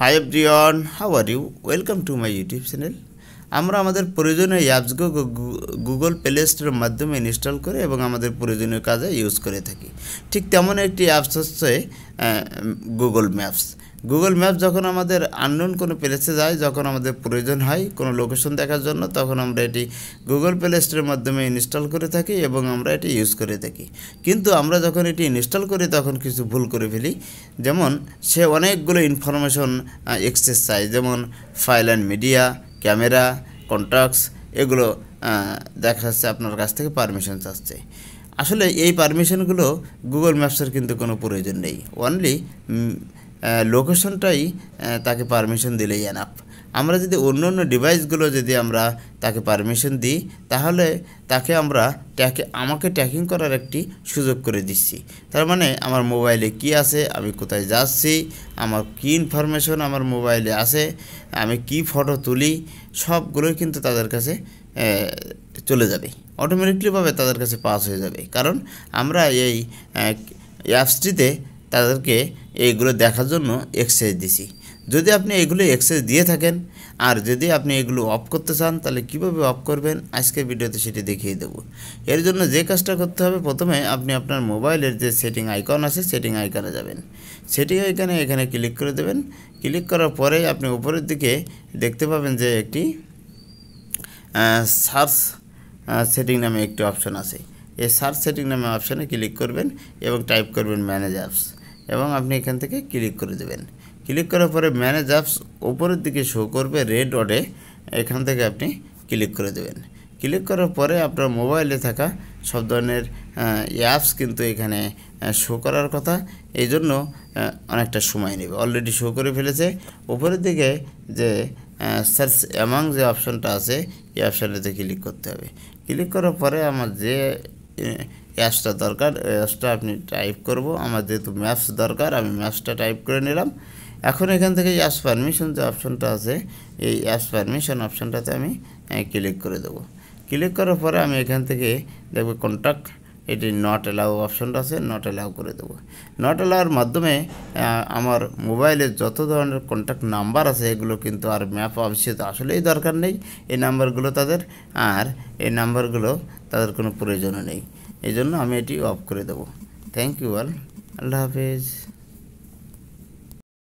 high everyone how are you welcome to my YouTube channel আমরা আমাদের প্রয়োজনীয় অ্যাপসগুলো Google play স্টোরের মাধ্যমে ইনস্টল করে এবং আমাদের প্রয়োজনীয় কাজে ইউজ করে থাকি ঠিক তেমন একটি অ্যাপস হচ্ছে গুগল ম্যাপস গুগল ম্যাপ যখন আমাদের আননোন কোনো প্লেসে যায় যখন আমাদের প্রয়োজন হয় কোনো লোকেশন দেখার জন্য তখন আমরা এটি গুগল প্লে স্টোরের মাধ্যমে ইনস্টল করে থাকি এবং আমরা এটি ইউজ করে থাকি কিন্তু আমরা যখন এটি ইনস্টল করি তখন কিছু ভুল করে ফেলি যেমন সে অনেকগুলো ইনফরমেশন এক্সেস চাই যেমন file and media camera contacts এগুলো দেখা যাচ্ছে আপনার কাছ থেকে পারমিশন চাচ্ছে আসলে এই পারমিশনগুলো গুগল ম্যাপসের কিন্তু কোনো প্রয়োজন নেই অনলি লোকেশনটাই তাকে পারমিশন দিলেই অ্যানাপ আমরা যদি অন্য অন্য ডিভাইসগুলো যদি আমরা তাকে পারমিশন দিই তাহলে তাকে আমরা ট্যাকে আমাকে ট্যাকিং করার একটি সুযোগ করে দিচ্ছি তার মানে আমার মোবাইলে কি আছে আমি কোথায় যাচ্ছি আমার কি ইনফরমেশন আমার মোবাইলে আছে আমি কি ফটো তুলি সবগুলোই কিন্তু তাদের কাছে চলে যাবে অটোমেটিকলিভাবে তাদের কাছে পাস হয়ে যাবে কারণ আমরা এই অ্যাপসটিতে তাদেরকে এইগুলো দেখার জন্য এক্সারসাইজ দিছি যদি আপনি এগুলো এক্সারসাইজ দিয়ে থাকেন আর যদি আপনি এগুলো অফ করতে চান তাহলে কিভাবে অফ করবেন আজকে ভিডিওতে সেটি দেখিয়ে দেব এর জন্য যে কাজটা করতে হবে প্রথমে আপনি আপনার মোবাইলের যে সেটিং আইকন আছে সেটিং আইকনে যাবেন সেটিং আইকনে এখানে ক্লিক করে দেবেন ক্লিক করার পরে আপনি উপরের দিকে দেখতে পাবেন যে একটি সার্চ সেটিং নামে একটি অপশন আছে এই সার্চ সেটিং নামে অপশানে ক্লিক করবেন এবং টাইপ করবেন ম্যানেজ অ্যাপস এবং আপনি এখান থেকে ক্লিক করে দেবেন ক্লিক করার পরে ম্যানেজ অ্যাপস ওপরের দিকে শো করবে রেড অডে এখান থেকে আপনি ক্লিক করে দেবেন ক্লিক করার পরে আপনার মোবাইলে থাকা সব ধরনের অ্যাপস কিন্তু এখানে শো করার কথা এই জন্য অনেকটা সময় নেবে অলরেডি শো করে ফেলেছে ওপরের দিকে যে সার্চ অ্যামাং যে অপশানটা আছে এই অপশানটাতে ক্লিক করতে হবে ক্লিক করার পরে আমার যে অ্যাপসটা দরকার অ্যাপসটা আপনি টাইপ করব আমার যেহেতু ম্যাপস দরকার আমি ম্যাপসটা টাইপ করে নিলাম এখন এখান থেকে অ্যাপস পারমিশন যে অপশনটা আছে এই অ্যাপস পারমিশন অপশনটাতে আমি ক্লিক করে দেবো ক্লিক করার পরে আমি এখান থেকে দেখব কন্ট্যাক্ট এটি নট অ্যালাউ অপশনটা আছে নট অ্যালাউ করে দেবো নট অ্যালাউর মাধ্যমে আমার মোবাইলে যত ধরনের কন্ট্যাক্ট নাম্বার আছে এগুলো কিন্তু আর ম্যাপ অফিসে আসলেই দরকার নেই এই নাম্বারগুলো তাদের আর এই নাম্বারগুলো তাদের কোনো প্রয়োজনও নেই এই জন্য আমি এটি অফ করে দেবো থ্যাংক ইউ অল আল্লাহ হাফেজ